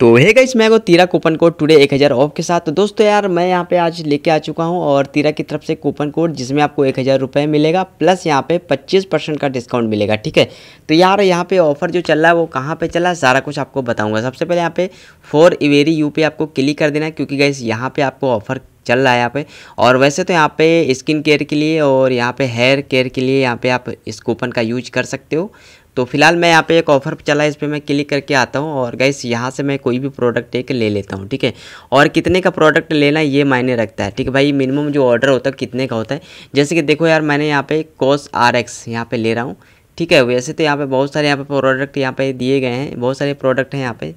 तो है गाइस मैं को तीरा कूपन कोड टुडे एक हज़ार ऑफ के साथ तो दोस्तों यार मैं यहाँ पे आज लेके आ चुका हूँ और तीरा की तरफ से कूपन कोड जिसमें आपको एक हज़ार रुपये मिलेगा प्लस यहाँ पे पच्चीस परसेंट का डिस्काउंट मिलेगा ठीक है तो यार यहाँ पे ऑफर जो चल रहा है वो कहाँ पे चला है सारा कुछ आपको बताऊँगा सबसे पहले यहाँ पे फोर इवेरी यू पे आपको क्लिक कर देना क्योंकि गाइस यहाँ पर आपको ऑफर चल रहा है यहाँ पे और वैसे तो यहाँ पे स्किन केयर के लिए और यहाँ पे हेयर केयर के लिए यहाँ पे आप इस कूपन का यूज कर सकते हो तो फिलहाल मैं यहाँ पे एक ऑफर चला है इस पर मैं क्लिक करके आता हूँ और गैस यहाँ से मैं कोई भी प्रोडक्ट एक ले लेता हूँ ठीक है और कितने का प्रोडक्ट लेना ये मायने रखता है ठीक है भाई मिनिमम जो ऑर्डर होता है कितने का होता है जैसे कि देखो यार मैंने यहाँ पे कोस आर एक्स यहाँ पर ले रहा हूँ ठीक है वैसे तो यहाँ पे बहुत सारे यहाँ पे प्रोडक्ट यहाँ पे दिए गए हैं बहुत सारे प्रोडक्ट हैं यहाँ पे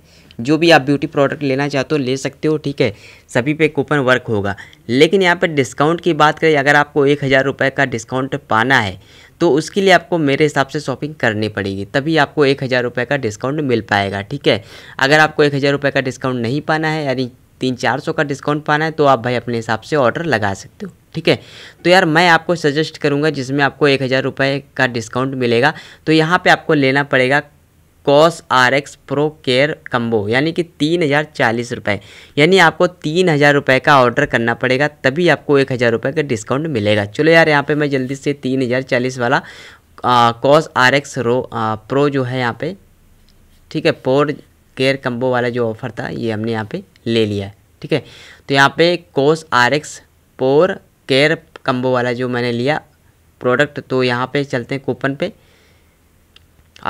जो भी आप ब्यूटी प्रोडक्ट लेना चाहते हो ले सकते हो ठीक है सभी पे कूपन वर्क होगा लेकिन यहाँ पे डिस्काउंट की बात करें अगर आपको एक हज़ार रुपये का डिस्काउंट पाना है तो उसके लिए आपको मेरे हिसाब से शॉपिंग करनी पड़ेगी तभी आपको एक हज़ार रुपये का डिस्काउंट मिल पाएगा ठीक है अगर आपको एक हज़ार रुपये का डिस्काउंट नहीं पाना है यानी तीन चार सौ का डिस्काउंट पाना है तो आप भाई अपने हिसाब से ऑर्डर लगा सकते हो ठीक है तो यार मैं आपको सजेस्ट करूँगा जिसमें आपको एक हज़ार रुपये का डिस्काउंट मिलेगा तो यहाँ पे आपको लेना पड़ेगा Cos R X pro care combo यानी कि तीन हज़ार चालीस रुपये यानी आपको तीन हज़ार रुपये का ऑर्डर करना पड़ेगा तभी आपको एक हज़ार रुपये का डिस्काउंट मिलेगा चलो यार यहाँ पे मैं जल्दी से तीन हज़ार चालीस वाला कॉस आर एक्स रो आ, प्रो जो है यहाँ पे ठीक है पोर केयर कम्बो वाला जो ऑफ़र था ये हमने यहाँ पे ले लिया है ठीक है तो यहाँ पे Cos R X pro care combo वाला जो मैंने लिया प्रोडक्ट तो यहाँ पे चलते हैं कूपन पे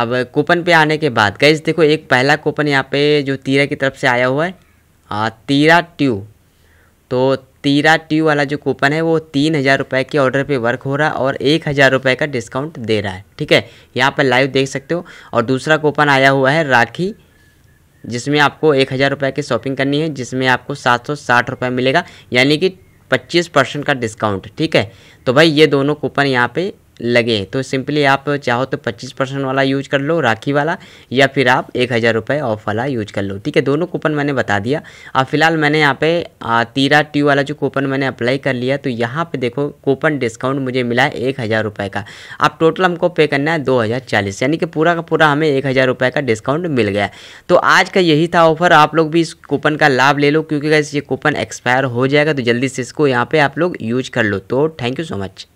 अब कूपन पे आने के बाद गैस देखो एक पहला कूपन यहाँ पे जो तीरा की तरफ से आया हुआ है आ, हाँ, तीरा ट्यू तो तीरा ट्यू वाला जो कूपन है वो तीन हज़ार रुपये के ऑर्डर पे वर्क हो रहा है और एक हज़ार रुपये का डिस्काउंट दे रहा है ठीक है यहाँ पर लाइव देख सकते हो और दूसरा कूपन आया हुआ है राखी जिसमें आपको एक हज़ार रुपये की शॉपिंग करनी है जिसमें आपको सात सौ साठ रुपये मिलेगा यानी कि पच्चीस परसेंट का डिस्काउंट ठीक है तो भाई ये दोनों कूपन यहाँ पे लगे तो सिंपली आप चाहो तो पच्चीस परसेंट वाला यूज कर लो राखी वाला या फिर आप एक हज़ार रुपये ऑफ वाला यूज कर लो ठीक है दोनों कूपन मैंने बता दिया अब फिलहाल मैंने यहाँ पे तीरा ट्यू वाला जो कूपन मैंने अप्लाई कर लिया तो यहाँ पे देखो कूपन डिस्काउंट मुझे मिला है एक हज़ार रुपये का अब टोटल हमको पे करना है दो हज़ार चालीस यानी कि पूरा का पूरा हमें एक हज़ार रुपये का डिस्काउंट मिल गया तो आज का यही था ऑफर आप लोग भी इस कूपन का लाभ ले लो क्योंकि ये कूपन एक्सपायर हो जाएगा तो जल्दी से इसको यहाँ पर आप लोग यूज कर लो तो थैंक यू सो मच